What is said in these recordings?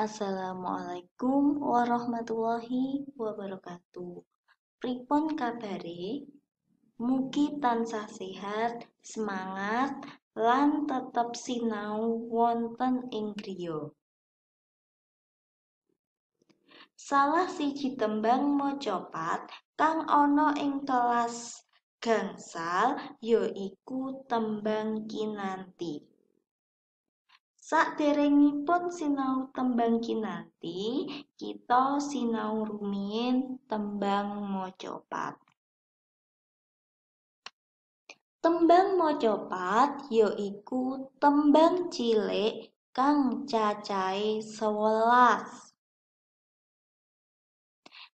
Assalamualaikum warahmatullahi wabarakatuh. Pripun kabare? Mugi tansah sehat, semangat, lan tetep sinau wonten ing griya. Salah siji tembang mocopat kang ana ing kelas gangsal yaiku tembang kinanti. Saderengipun sinau tembang kinanti, kita sinau rumin tembang mojopat. Tembang macapat yaiku tembang cilik kang cacai sewelas.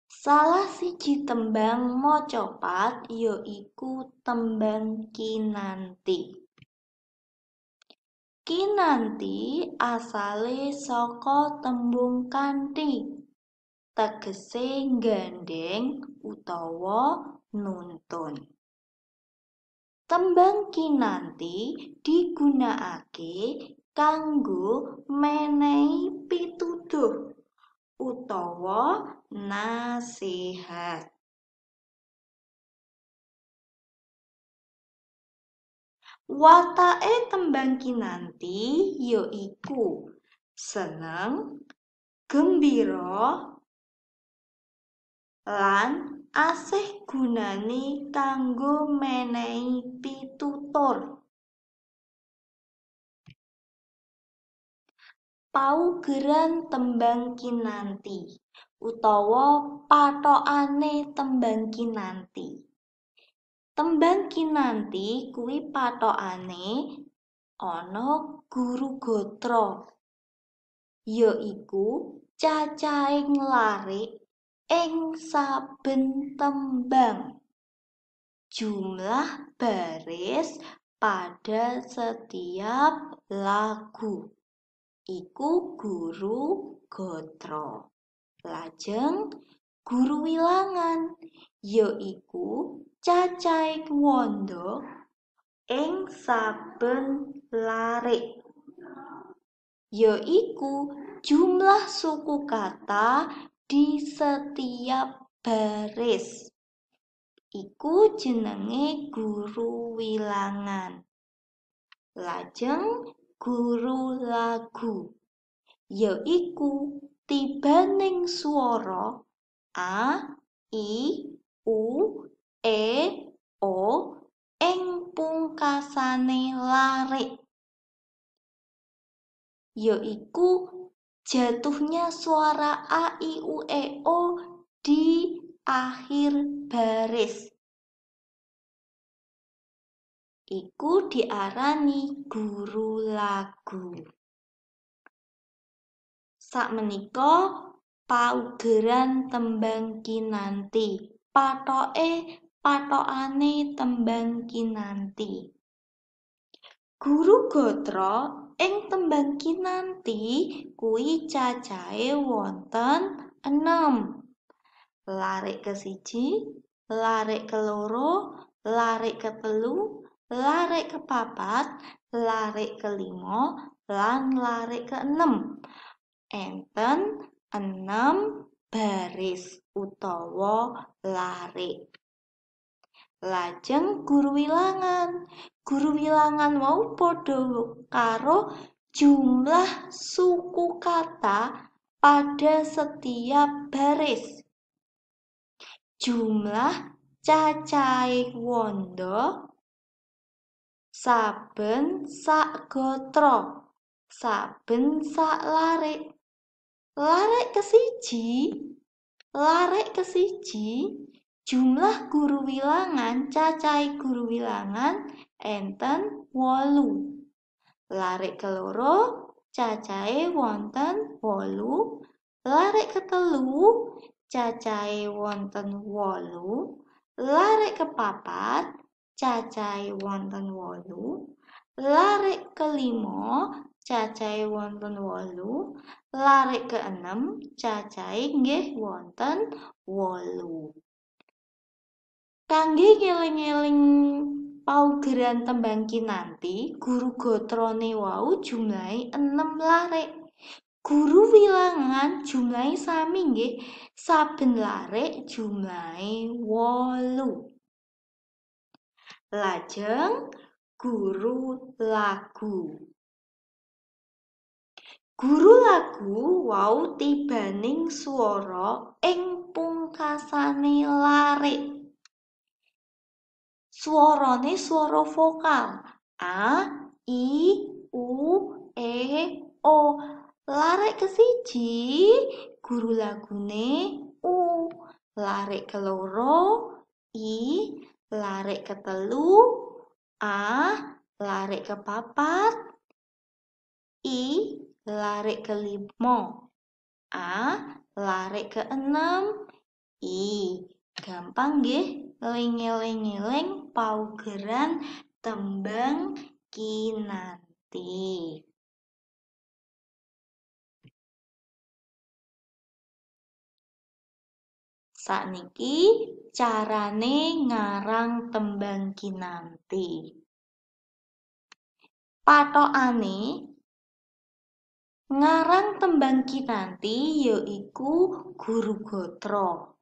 Salah siji tembang macapat yaiku tembang kinanti. Kinanti asale saka tembung kanti, tegese gandeng utawa nuntun. Tembang kinanti digunakake kanggo menehi pituduh utawa nasihat. Watae tembang kinanti yaiku seneng, gembira, lan asih gunane kanggo menehi pitutur. Paugeran tembang kinanti utawa patokane tembang kinanti nanti. Tembang kinanti kuwi patokane ana guru gatra yaiku cacahing larik ing saben tembang. Jumlah baris pada setiap lagu iku guru gotro. Lajeng guru wilangan yaiku cacai kwandha ing saben larik yaiku jumlah suku kata di setiap baris iku jenenge guru wilangan lajeng guru lagu yaiku tibaning swara a i u e o ing lare yaiku jatuhnya suara a i u e o di akhir baris iku diarani guru lagu sak menika paugeran tembang kinanti patoke patokane tembang kinanti guru gotra ing tembang kinanti kuwi cacahe wonten enam larik ke siji larik ke loro larik ke telu larik ke papat larik ke limo lan larik ke enam enten enam baris utawa larik Lajeng guru wilangan. Guru wilangan mau podo karo jumlah suku kata pada setiap baris. Jumlah cacai wondo saben sak gotro saben sak larik. Larik kesiji, larik kesiji Jumlah guru wilangan cacai guru wilangan enten wolu. Larik keloro cacaik wonten wolu. Larik ketelu cacaik wonten wolu. Larik kepapat cacaik wonten wolu. Larik kelimo cacaik wonten wolu. Larik keenem cacaik nggih wonten wolu. Kangge ngeling-eling paugeran tembang kinanti, guru gotrone wau jumlahi enem larik. Guru wilangan jumlahi sami nggih, saben larik jumlahi wolu. Lajeng guru lagu. Guru lagu wau tibaning swara ing pungkasane larik. Suarane suara vokal. A, I, U, E, O. Larek ke siji, guru lagune U. Larek ke loro, I. Larek ke telu, A. Larek ke papat, I. Larek ke limo, A. Larek ke enam, I. Gampang nggih, leng, -leng, leng paugeran tembang kinanti. Sakniki carane ngarang tembang kinanti. Patokane ngarang tembang kinanti yaiku guru gotro.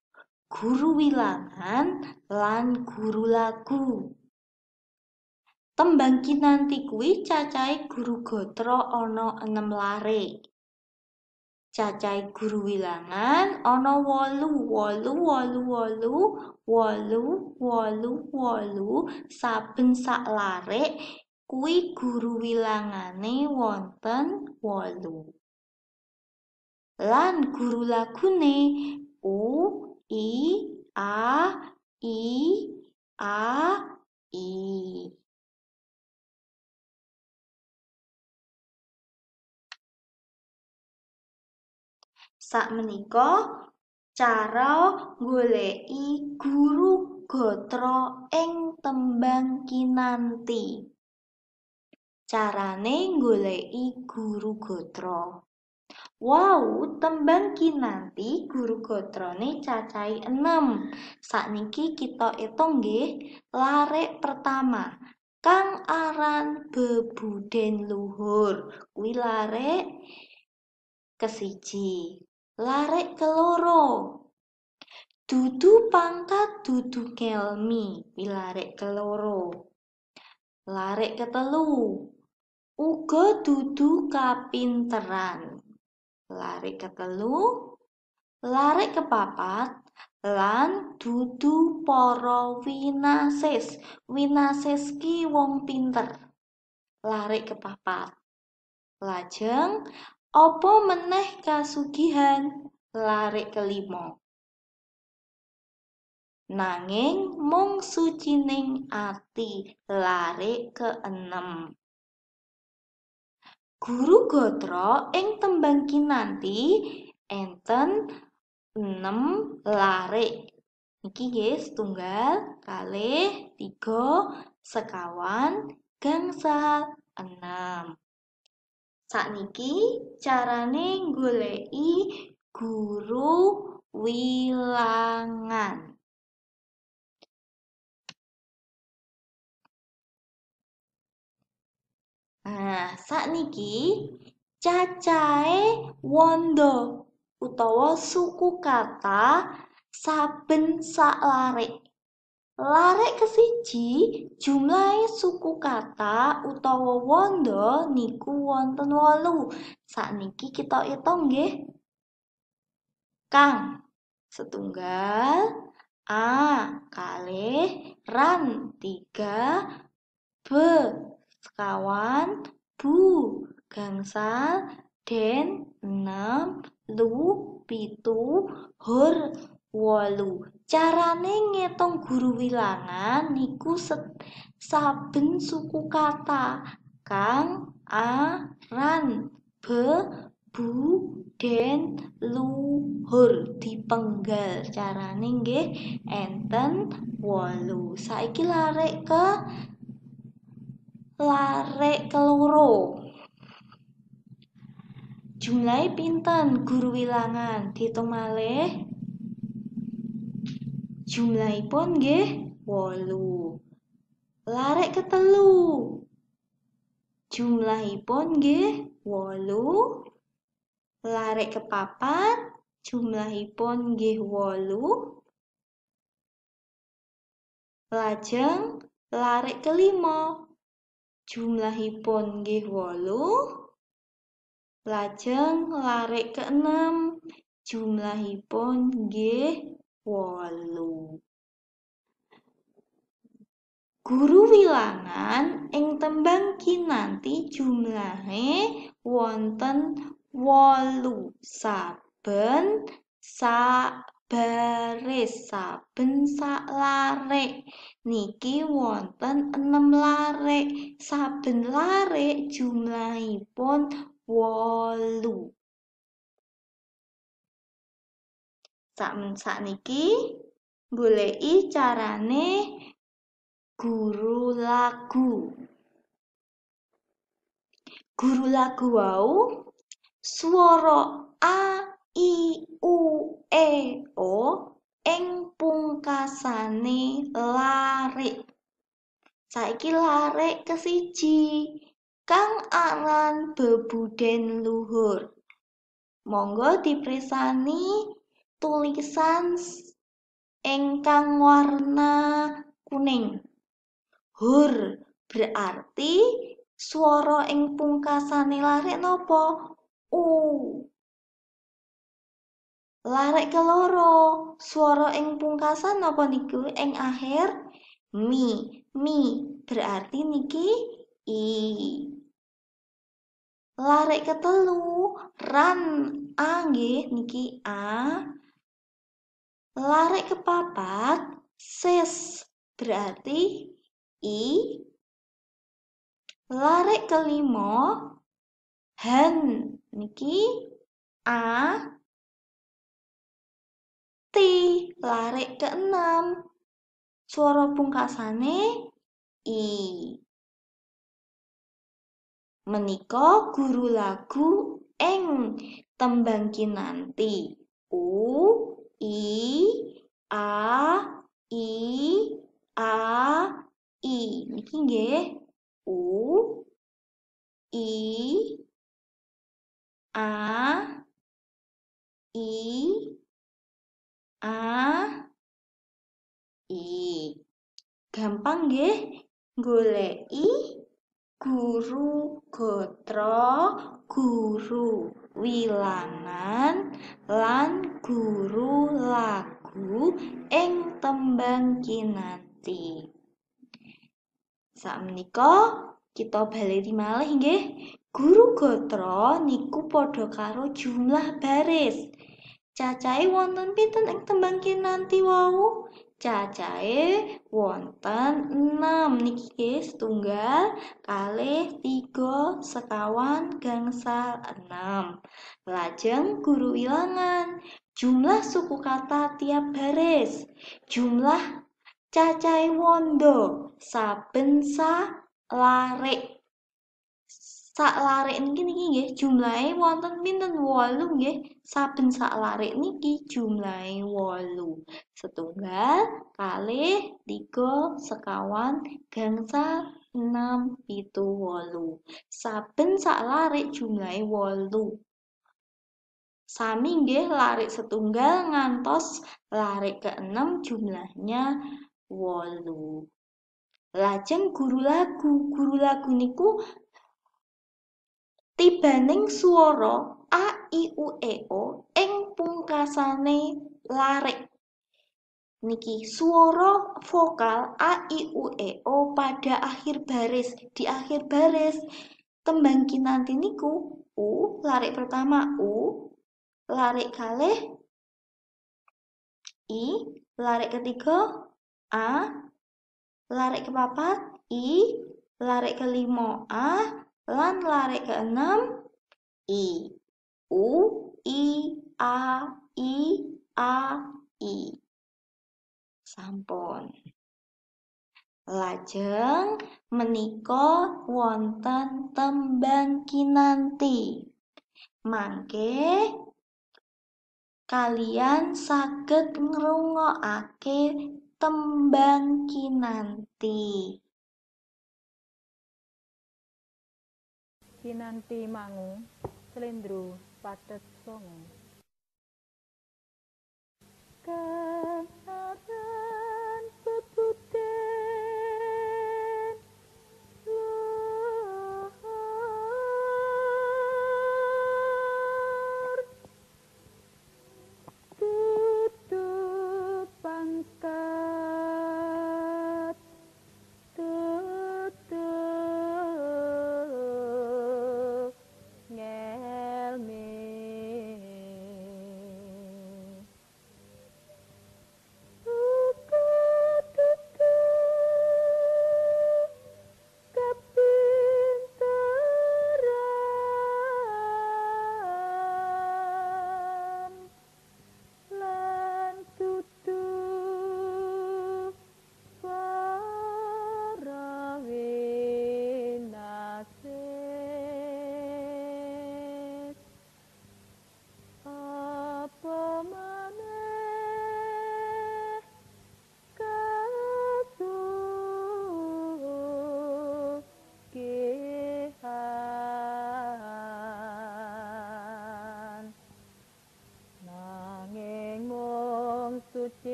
guru wilangan lan guru lagu. Tembang nanti kuwi cacai guru gotro ana enem lare. Cacai guru wilangan ana wolu wolu wolu wolu wolu wolu wolu saben sak lare kuwi guru wilangane wonten wolu. Lan guru lagune u uh, i a i a i Sak menika cara nggoleki guru gotra ing tembang kinanti. Carane nggoleki guru gotra Wow, tembang ki nanti guru gotrone cacai 6. Saat niki kita hitung nggih, larik pertama. Kang aran bebuden luhur. Kuwi larik ke siji. Larik ke loro. Dudu pangkat dudu kelmi. Kuwi larik ke loro. Larik ke telu. Uga dudu kapinteran. Larik ke telu, lari ke papat, lan dudu poro winases. Winases ki wong pinter. Larik ke papat. Lajeng, opo meneh kasugihan, larik ke limo. Nanging mung sucining ati larik ke enem. guru gotro ing tembang kinanti enten 6 lare iki guys tunggal kali tiga sekawan gangsa 6 saat niki carane golek guru wilangan Nah, saat niki cacae wondo utawa suku kata saben sak Lare Larik ke siji suku kata utawa wanda, niku wonten wolu. Saat niki kita hitung nggih. Kang setunggal A kalih ran 3 B sekawan, bu, gangsal, den, enam, lu, pitu, hur, wolu. Carane ngetong guru wilangan niku saben suku kata kang, aran, be, bu, den, hur dipenggal. Carane nggih enten wolu. Saiki larik ke larek keluru jumlahi pinten guru wilangan diitung malih pun nggih walu larek ketelu jumlahipun nggih 8 larek kepapat pun nggih walu lajeng larek kelima Jumlahipun nggih 8. Lajeng larik keenem jumlahipun nggih 8. Guru wilangan ing tembang kinanti jumlahe wonten 8 saben sak baris saben sak lare niki wonten 6 larik saben larik jumlahipun 8 sak sak niki goleki carane guru lagu guru lagu wau swara a i u e o ing pungkasane larik saiki larik Kesiji siji kang aran bebuden luhur monggo dipresani tulisan ingkang warna kuning hur berarti swara ing pungkasane larik nopo u Larek keloro, suara ing pungkasan apa niku ing akhir mi. Mi berarti niki i. Larek telu ran a niki a. Larek kepapat, ses berarti i. Larek limo hen niki a ti larik enam suara pungkasane i meniko guru lagu eng tembang kinanti u i a i a i niki nggih u i a i A I gampang nggih i, guru gotro guru wilangan lan guru lagu eng, tembang kinanti niko kita di malih nggih guru gotro niku podokaro jumlah baris Cacahe wonten pinten ing tembang nanti wau? Cacahe wonten 6 niki guys, tunggal kalih tiga sekawan gangsal 6. Lajeng guru ilangan jumlah suku kata tiap baris. Jumlah cacahe wondo saben sa larik sak larik niki niki nggih jumlahe wonten pinten wolu nggih saben sak larik niki jumlahe wolu setunggal kali tiga sekawan gangsa enam pitu wolu saben sak larik jumlahe wolu sami nggih larik setunggal ngantos larik keenam jumlahnya wolu Lajeng guru lagu. Guru lagu niku tibaning swara a i u e o ing pungkasane larik niki swara vokal a i u e o pada akhir baris di akhir baris tembang kinanti niku u larik pertama u larik kalih i larik ketiga a larik kepapat i larik kelima a Lan lari ke enam I U I A I A I Sampun Lajeng meniko wonten tembang kinanti Mangke kalian saged ngrungokake tembang kinanti. kinanti mangu slendro patet songo kang